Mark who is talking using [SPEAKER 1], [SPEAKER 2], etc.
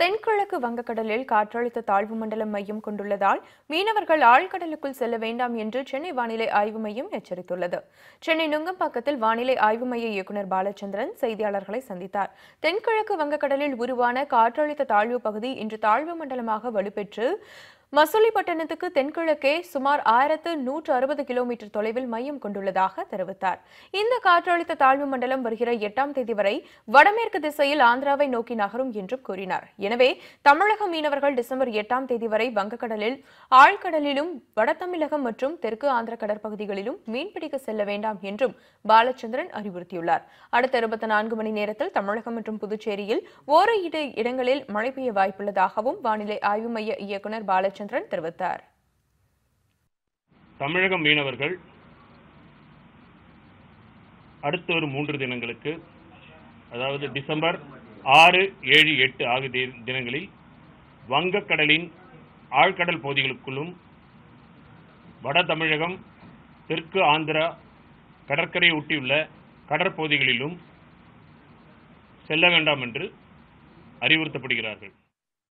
[SPEAKER 1] தென்கிழக்கு வங்கக்கடலில் காற்றழுத்த தாழ்வு மண்டலம் மையம் கொண்டுள்ளதால் மீனவர்கள் ஆழ்கடலுக்குள் செல்ல வேண்டாம் என்று சென்னை வானிலை ஆய்வு மையம் எச்சரித்துள்ளது சென்னை நுங்கம்பாக்கத்தில் வானிலை ஆய்வு மைய இயக்குநர் பாலச்சந்திரன் செய்தியாளர்களை சந்தித்தார் தென்கிழக்கு வங்கக்கடலில் உருவான காற்றழுத்த தாழ்வு பகுதி இன்று தாழ்வு மண்டலமாக வலுப்பெற்று மசூலிப்பட்டினத்துக்கு தென்கிழக்கே சுமார் ஆயிரத்து நூற்று அறுபது கிலோமீட்டர் தொலைவில் மையம் கொண்டுள்ளதாக தெரிவித்தார் இந்த காற்றழுத்த தாழ்வு மண்டலம் வருகிற எட்டாம் தேதி வரை வடமேற்கு திசையில் ஆந்திராவை நோக்கி நகரும் என்றும் கூறினார் எனவே தமிழக மீனவர்கள் டிசம்பர் எட்டாம் தேதி வரை வங்கக்கடலில் ஆழ்கடலிலும் வடதமிழகம் மற்றும் தெற்கு ஆந்திர கடற்பகுதிகளிலும் மீன்பிடிக்க செல்ல வேண்டாம் என்றும் பாலச்சந்திரன் அறிவுறுத்தியுள்ளார் அடுத்த இருபத்தி நான்கு மணி நேரத்தில் தமிழகம் மற்றும் புதுச்சேரியில் ஓரிரு இடங்களில் மழை பெய்ய வாய்ப்புள்ளதாகவும் வானிலை ஆய்வு மைய இயக்குநர் பாலச்சந்திரன் ராமச்சந்திரன் தெரிவித்தார்
[SPEAKER 2] தமிழக மீனவர்கள் அடுத்த ஒரு மூன்று தினங்களுக்கு அதாவது டிசம்பர் ஆறு ஏழு எட்டு ஆகிய தினங்களில் வங்கக்கடலின் ஆழ்கடல் பகுதிகளுக்குள்ளும் வட தமிழகம் தெற்கு ஆந்திரா கடற்கரையை ஒட்டியுள்ள கடற்பகுதிகளிலும் செல்ல வேண்டாம் என்று அறிவுறுத்தப்படுகிறார்கள்